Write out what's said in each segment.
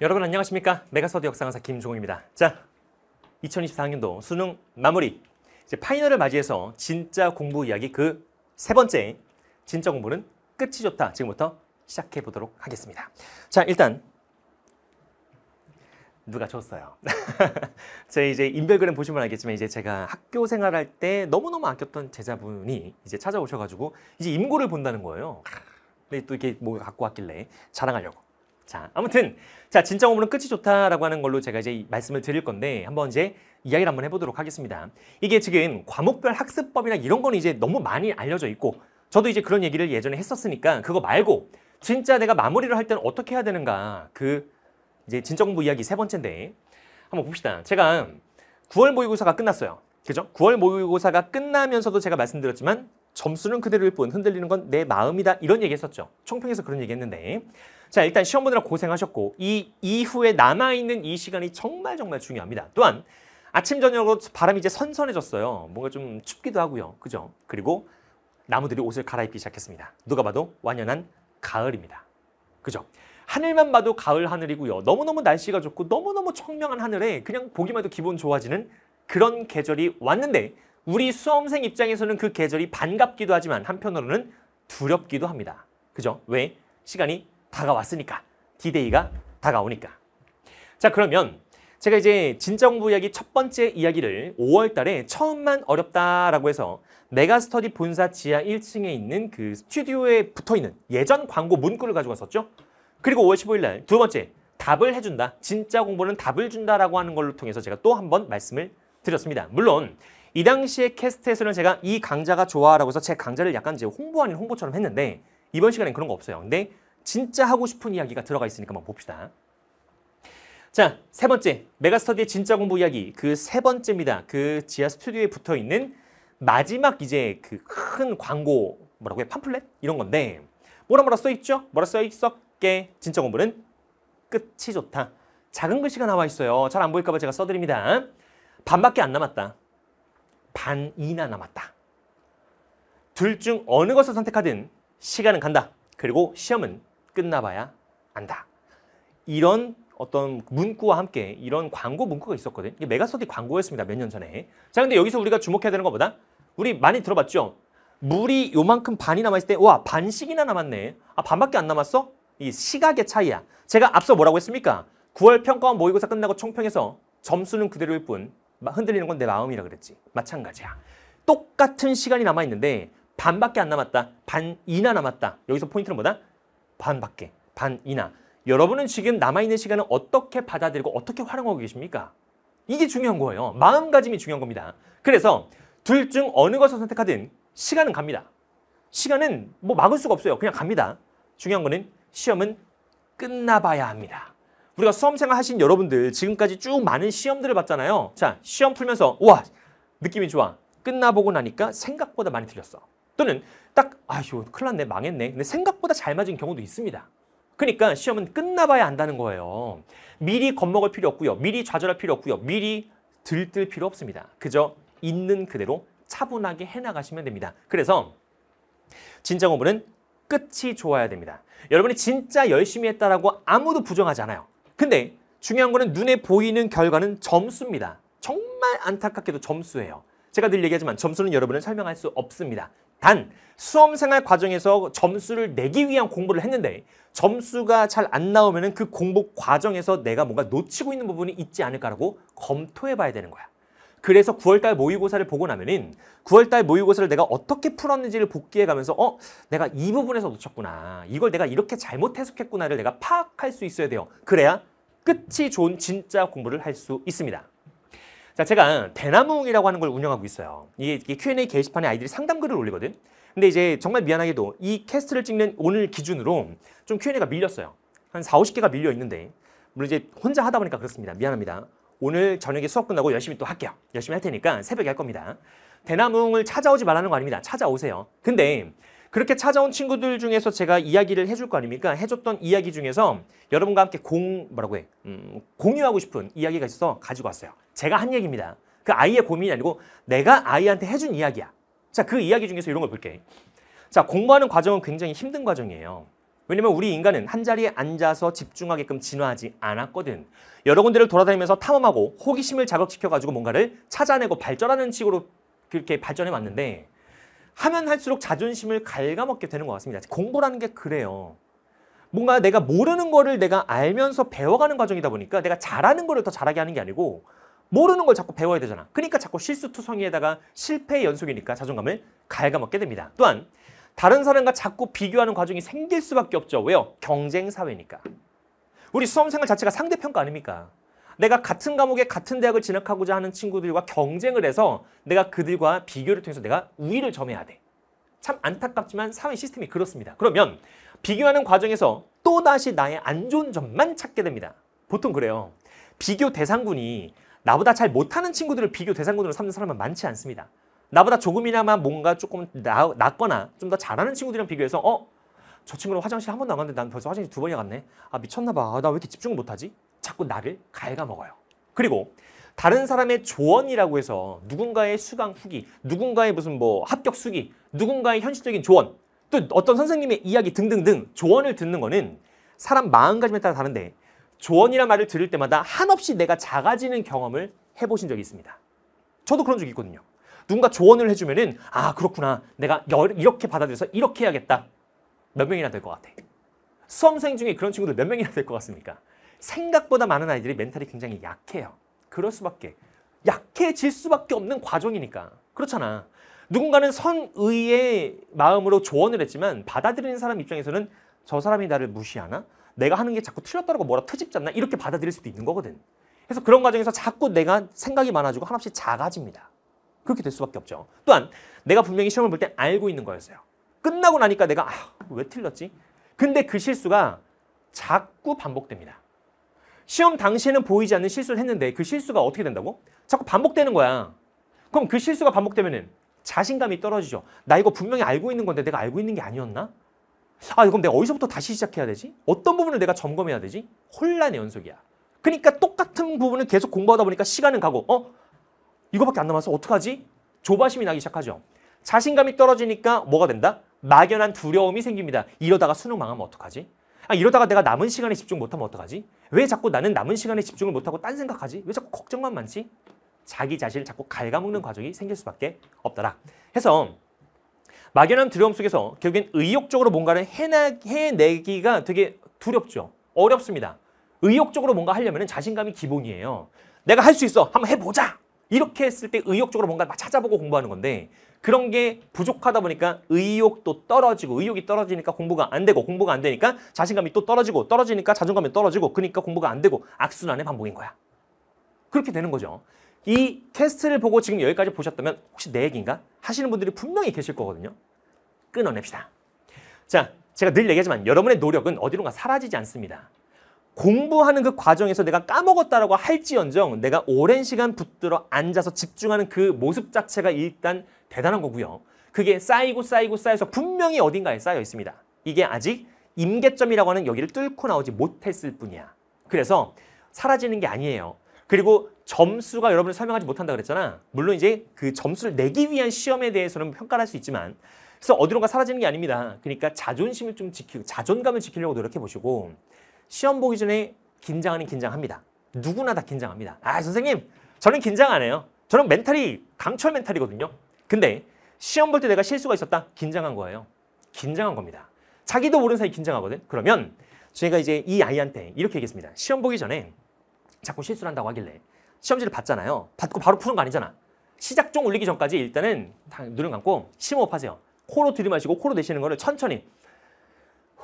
여러분 안녕하십니까? 메가서드 역사강사 김종호입니다. 자, 2024학년도 수능 마무리. 이제 파이널을 맞이해서 진짜 공부 이야기 그 세 번째 진짜 공부는 끝이 좋다. 지금부터 시작해 보도록 하겠습니다. 자, 일단 누가 줬어요. 제 이제 인별그램 보시면 알겠지만 이제 제가 학교 생활할 때 너무너무 아꼈던 제자분이 이제 찾아오셔가지고 이제 임고를 본다는 거예요. 근데 또 이게 렇뭐 갖고 왔길래 자랑하려고. 자, 아무튼 자, 진짜 오물은 끝이 좋다라고 하는 걸로 제가 이제 말씀을 드릴 건데 한번 이제 이야기를 한번 해보도록 하겠습니다. 이게 지금 과목별 학습법이나 이런 거는 이제 너무 많이 알려져 있고 저도 이제 그런 얘기를 예전에 했었으니까 그거 말고 진짜 내가 마무리를 할 때는 어떻게 해야 되는가 그 이제 진짜 공부 이야기 세 번째인데 한번 봅시다. 제가 9월 모의고사가 끝났어요. 그죠? 9월 모의고사가 끝나면서도 제가 말씀드렸지만 점수는 그대로일 뿐 흔들리는 건 내 마음이다 이런 얘기 했었죠. 총평에서 그런 얘기 했는데 자 일단 시험 보느라 고생하셨고 이 이후에 남아있는 이 시간이 정말 정말 중요합니다. 또한 아침 저녁으로 바람이 이제 선선해졌어요. 뭔가 좀 춥기도 하고요. 그죠? 그리고 나무들이 옷을 갈아입기 시작했습니다. 누가 봐도 완연한 가을입니다. 그죠? 하늘만 봐도 가을 하늘이고요. 너무너무 날씨가 좋고 너무너무 청명한 하늘에 그냥 보기만 해도 기분 좋아지는 그런 계절이 왔는데 우리 수험생 입장에서는 그 계절이 반갑기도 하지만 한편으로는 두렵기도 합니다. 그죠? 왜? 시간이 다가왔으니까. 디데이가 다가오니까. 자 그러면 제가 이제 진정부 이야기 첫 번째 이야기를 5월 달에 처음만 어렵다라고 해서 메가스터디 본사 지하 1층에 있는 그 스튜디오에 붙어있는 예전 광고 문구를 가지고 왔었죠. 그리고 5월 15일 날두 번째 답을 해준다. 진짜 공부는 답을 준다라고 하는 걸로 통해서 제가 또 한 번 말씀을 드렸습니다. 물론 이 당시에 캐스트에서는 제가 이 강좌가 좋아라고 해서 제 강좌를 약간 이제 홍보 아닌 홍보처럼 했는데 이번 시간엔 그런 거 없어요. 근데 진짜 하고 싶은 이야기가 들어가 있으니까 한번 봅시다. 자, 세 번째. 메가스터디의 진짜 공부 이야기. 그 세 번째입니다. 그 지하 스튜디오에 붙어 있는 마지막 이제 그 큰 광고 뭐라고 해? 팜플렛? 이런 건데 뭐라 뭐라 써 있죠? 뭐라 써 있었게 진짜 공부는 끝이 좋다. 작은 글씨가 나와 있어요. 잘 안 보일까 봐 제가 써드립니다. 반밖에 안 남았다. 반이나 남았다. 둘 중 어느 것을 선택하든 시간은 간다. 그리고 시험은 끝나봐야 안다. 이런 어떤 문구와 함께 이런 광고 문구가 있었거든. 이게 메가스터디 광고였습니다. 몇 년 전에. 자, 근데 여기서 우리가 주목해야 되는 것보다 우리 많이 들어봤죠? 물이 요만큼 반이 남아있을 때, 와, 반씩이나 남았네. 아, 반밖에 안 남았어? 이 시각의 차이야. 제가 앞서 뭐라고 했습니까? 9월 평가원 모의고사 끝나고 총평에서 점수는 그대로일 뿐 흔들리는 건 내 마음이라 그랬지. 마찬가지야. 똑같은 시간이 남아 있는데 반밖에 안 남았다. 반 이나 남았다. 여기서 포인트는 뭐다? 반밖에. 반 이나. 여러분은 지금 남아 있는 시간을 어떻게 받아들이고 어떻게 활용하고 계십니까? 이게 중요한 거예요. 마음가짐이 중요한 겁니다. 그래서 둘 중 어느 것을 선택하든 시간은 갑니다. 시간은 뭐 막을 수가 없어요. 그냥 갑니다. 중요한 거는 시험은 끝나봐야 합니다. 우리가 수험생활 하신 여러분들 지금까지 쭉 많은 시험들을 봤잖아요. 자, 시험 풀면서 우와 느낌이 좋아. 끝나보고 나니까 생각보다 많이 틀렸어. 또는 딱 아휴 큰일 났네 망했네. 근데 생각보다 잘 맞은 경우도 있습니다. 그러니까 시험은 끝나봐야 안다는 거예요. 미리 겁먹을 필요 없고요. 미리 좌절할 필요 없고요. 미리 들뜰 필요 없습니다. 그저 있는 그대로 차분하게 해나가시면 됩니다. 그래서 진짜 공부는 끝이 좋아야 됩니다. 여러분이 진짜 열심히 했다라고 아무도 부정하지 않아요. 근데 중요한 거는 눈에 보이는 결과는 점수입니다. 정말 안타깝게도 점수예요. 제가 늘 얘기하지만 점수는 여러분은 설명할 수 없습니다. 단 수험생활 과정에서 점수를 내기 위한 공부를 했는데 점수가 잘 안 나오면 그 공부 과정에서 내가 뭔가 놓치고 있는 부분이 있지 않을까라고 검토해 봐야 되는 거야. 그래서 9월달 모의고사를 보고 나면은 9월달 모의고사를 내가 어떻게 풀었는지를 복기해 가면서 어 내가 이 부분에서 놓쳤구나 이걸 내가 이렇게 잘못 해석했구나를 내가 파악할 수 있어야 돼요. 그래야 끝이 좋은 진짜 공부를 할 수 있습니다. 자, 제가 대나무이라고 하는 걸 운영하고 있어요. 이게 Q&A 게시판에 아이들이 상담글을 올리거든. 근데 이제 정말 미안하게도 이 캐스트를 찍는 오늘 기준으로 좀 Q&A가 밀렸어요. 한 4, 50개가 밀려 있는데 물론 이제 혼자 하다 보니까 그렇습니다. 미안합니다. 오늘 저녁에 수업 끝나고 열심히 또 할게요. 열심히 할 테니까 새벽에 할 겁니다. 대나무을 찾아오지 말라는 거 아닙니다. 찾아오세요. 근데 그렇게 찾아온 친구들 중에서 제가 이야기를 해줄 거 아닙니까? 해줬던 이야기 중에서 여러분과 함께 공 뭐라고 해 음, 공유하고 싶은 이야기가 있어서 가지고 왔어요. 제가 한 얘기입니다. 그 아이의 고민이 아니고 내가 아이한테 해준 이야기야. 자, 그 이야기 중에서 이런 걸 볼게. 자, 공부하는 과정은 굉장히 힘든 과정이에요. 왜냐면 우리 인간은 한 자리에 앉아서 집중하게끔 진화하지 않았거든. 여러 군데를 돌아다니면서 탐험하고 호기심을 자극시켜가지고 뭔가를 찾아내고 발전하는 식으로 그렇게 발전해 왔는데 하면 할수록 자존심을 갉아먹게 되는 것 같습니다. 공부라는 게 그래요. 뭔가 내가 모르는 거를 내가 알면서 배워가는 과정이다 보니까 내가 잘하는 거를 더 잘하게 하는 게 아니고 모르는 걸 자꾸 배워야 되잖아. 그러니까 자꾸 실수투성이에다가 실패의 연속이니까 자존감을 갉아먹게 됩니다. 또한 다른 사람과 자꾸 비교하는 과정이 생길 수밖에 없죠. 왜요? 경쟁 사회니까. 우리 수험생활 자체가 상대평가 아닙니까? 내가 같은 과목에 같은 대학을 진학하고자 하는 친구들과 경쟁을 해서 내가 그들과 비교를 통해서 내가 우위를 점해야 돼. 참 안타깝지만 사회 시스템이 그렇습니다. 그러면 비교하는 과정에서 또다시 나의 안 좋은 점만 찾게 됩니다. 보통 그래요. 비교 대상군이 나보다 잘 못하는 친구들을 비교 대상군으로 삼는 사람은 많지 않습니다. 나보다 조금이나마 뭔가 조금 나, 낫거나 좀 더 잘하는 친구들이랑 비교해서 어? 저 친구는 화장실 한 번도 안 갔는데 난 벌써 화장실 두 번이나 갔네. 아 미쳤나 봐. 나 왜 이렇게 집중을 못하지? 자꾸 나를 갉아먹어요. 그리고 다른 사람의 조언이라고 해서 누군가의 수강 후기, 누군가의 무슨 뭐 합격 수기, 누군가의 현실적인 조언, 또 어떤 선생님의 이야기 등등등 조언을 듣는 거는 사람 마음가짐에 따라 다른데 조언이란 말을 들을 때마다 한없이 내가 작아지는 경험을 해보신 적이 있습니다. 저도 그런 적이 있거든요. 누군가 조언을 해주면은 아 그렇구나 내가 이렇게 받아들여서 이렇게 해야겠다 몇 명이나 될 것 같아 수험생 중에 그런 친구들 몇 명이나 될 것 같습니까 생각보다 많은 아이들이 멘탈이 굉장히 약해요 그럴 수밖에 약해질 수밖에 없는 과정이니까 그렇잖아 누군가는 선의의 마음으로 조언을 했지만 받아들이는 사람 입장에서는 저 사람이 나를 무시하나? 내가 하는 게 자꾸 틀렸다라고 뭐라 트집 잡나? 이렇게 받아들일 수도 있는 거거든. 그래서 그런 과정에서 자꾸 내가 생각이 많아지고 한없이 작아집니다. 그렇게 될 수밖에 없죠. 또한 내가 분명히 시험을 볼 때 알고 있는 거였어요. 끝나고 나니까 내가 아, 왜 틀렸지? 근데 그 실수가 자꾸 반복됩니다. 시험 당시에는 보이지 않는 실수를 했는데 그 실수가 어떻게 된다고? 자꾸 반복되는 거야. 그럼 그 실수가 반복되면 자신감이 떨어지죠. 나 이거 분명히 알고 있는 건데 내가 알고 있는 게 아니었나? 아, 그럼 내가 어디서부터 다시 시작해야 되지? 어떤 부분을 내가 점검해야 되지? 혼란의 연속이야. 그러니까 똑같은 부분을 계속 공부하다 보니까 시간은 가고, 어? 이거밖에 안남았어 어떡하지? 조바심이 나기 시작하죠. 자신감이 떨어지니까 뭐가 된다? 막연한 두려움이 생깁니다. 이러다가 수능 망하면 어떡하지? 아, 이러다가 내가 남은 시간에 집중 못하면 어떡하지? 왜 자꾸 나는 남은 시간에 집중을 못하고 딴 생각하지? 왜 자꾸 걱정만 많지? 자기 자신을 자꾸 갉아먹는 과정이 생길 수밖에 없더라. 해서 막연한 두려움 속에서 결국엔 의욕적으로 뭔가를 해나, 해내기가 되게 두렵죠. 어렵습니다. 의욕적으로 뭔가 하려면 자신감이 기본이에요. 내가 할 수 있어. 한번 해보자. 이렇게 했을 때 의욕적으로 뭔가 찾아보고 공부하는 건데 그런 게 부족하다 보니까 의욕도 떨어지고 의욕이 떨어지니까 공부가 안 되고 공부가 안 되니까 자신감이 또 떨어지고 떨어지니까 자존감이 떨어지고 그러니까 공부가 안 되고 악순환의 반복인 거야. 그렇게 되는 거죠. 이 테스트를 보고 지금 여기까지 보셨다면 혹시 내 얘기인가? 하시는 분들이 분명히 계실 거거든요. 끊어냅시다. 자, 제가 늘 얘기하지만 여러분의 노력은 어디론가 사라지지 않습니다. 공부하는 그 과정에서 내가 까먹었다라고 할지언정 내가 오랜 시간 붙들어 앉아서 집중하는 그 모습 자체가 일단 대단한 거고요. 그게 쌓이고 쌓이고 쌓여서 분명히 어딘가에 쌓여 있습니다. 이게 아직 임계점이라고 하는 여기를 뚫고 나오지 못했을 뿐이야. 그래서 사라지는 게 아니에요. 그리고 점수가 여러분을 설명하지 못한다 그랬잖아. 물론 이제 그 점수를 내기 위한 시험에 대해서는 평가를 할 수 있지만 그래서 어디론가 사라지는 게 아닙니다. 그러니까 자존심을 좀 지키고 자존감을 지키려고 노력해 보시고 시험 보기 전에 긴장하는 긴장합니다. 누구나 다 긴장합니다. 아 선생님 저는 긴장 안 해요. 저는 멘탈이 강철 멘탈이거든요. 근데 시험 볼 때 내가 실수가 있었다? 긴장한 거예요. 긴장한 겁니다. 자기도 모르는 사이 긴장하거든. 그러면 제가 이제 이 아이한테 이렇게 얘기했습니다. 시험 보기 전에 자꾸 실수를 한다고 하길래 시험지를 받잖아요. 받고 바로 푸는 거 아니잖아. 시작종 올리기 전까지 일단은 눈을 감고 심호흡하세요. 코로 들이마시고 코로 내쉬는 거를 천천히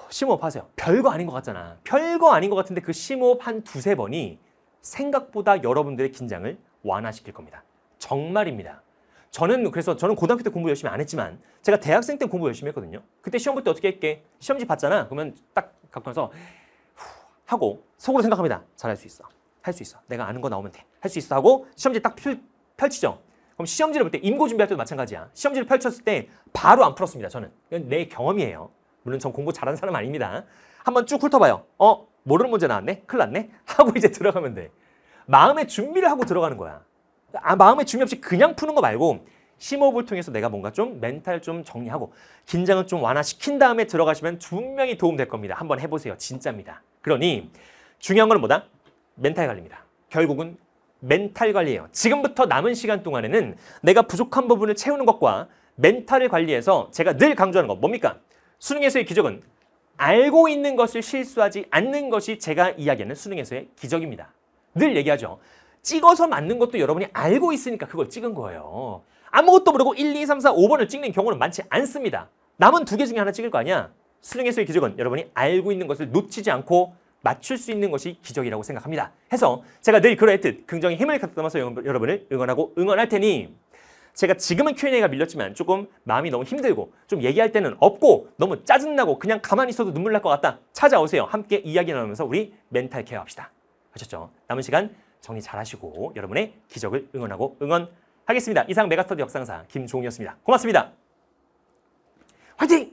심호흡하세요. 별거 아닌 것 같잖아. 별거 아닌 것 같은데 그 심호흡 한 두세 번이 생각보다 여러분들의 긴장을 완화시킬 겁니다. 정말입니다. 저는 그래서 저는 고등학교 때 공부 열심히 안 했지만 제가 대학생 때 공부 열심히 했거든요. 그때 시험 볼 때 어떻게 했게? 시험지 봤잖아. 그러면 딱 갖고 나서 하고 속으로 생각합니다. 잘할 수 있어. 할 수 있어. 내가 아는 거 나오면 돼. 할 수 있어 하고 시험지 딱 펼, 펼치죠. 그럼 시험지를 볼 때 임고 준비할 때도 마찬가지야. 시험지를 펼쳤을 때 바로 안 풀었습니다. 저는 내 경험이에요. 물론 전 공부 잘하는 사람 아닙니다. 한번 쭉 훑어봐요. 어? 모르는 문제 나왔네? 큰일 났네? 하고 이제 들어가면 돼. 마음의 준비를 하고 들어가는 거야. 아, 마음의 준비 없이 그냥 푸는 거 말고 심호흡을 통해서 내가 뭔가 좀 멘탈 좀 정리하고 긴장을 좀 완화시킨 다음에 들어가시면 분명히 도움될 겁니다. 한번 해보세요. 진짜입니다. 그러니 중요한 건 뭐다? 멘탈 관리입니다. 결국은 멘탈 관리예요. 지금부터 남은 시간 동안에는 내가 부족한 부분을 채우는 것과 멘탈을 관리해서 제가 늘 강조하는 거 뭡니까? 수능에서의 기적은 알고 있는 것을 실수하지 않는 것이 제가 이야기하는 수능에서의 기적입니다. 늘 얘기하죠. 찍어서 맞는 것도 여러분이 알고 있으니까 그걸 찍은 거예요. 아무것도 모르고 1, 2, 3, 4, 5번을 찍는 경우는 많지 않습니다. 남은 두 개 중에 하나 찍을 거 아니야? 수능에서의 기적은 여러분이 알고 있는 것을 놓치지 않고 맞출 수 있는 것이 기적이라고 생각합니다. 해서 제가 늘 그러했듯 긍정의 힘을 갖다 담아서 여러분을 응원하고 응원할 테니 제가 지금은 Q&A가 밀렸지만 조금 마음이 너무 힘들고 좀 얘기할 때는 없고 너무 짜증나고 그냥 가만히 있어도 눈물 날 것 같다. 찾아오세요. 함께 이야기 나누면서 우리 멘탈 케어합시다. 하셨죠 남은 시간 정리 잘하시고 여러분의 기적을 응원하고 응원하겠습니다. 이상 메가스터디 역상사 김종이었습니다. 고맙습니다. 화이팅!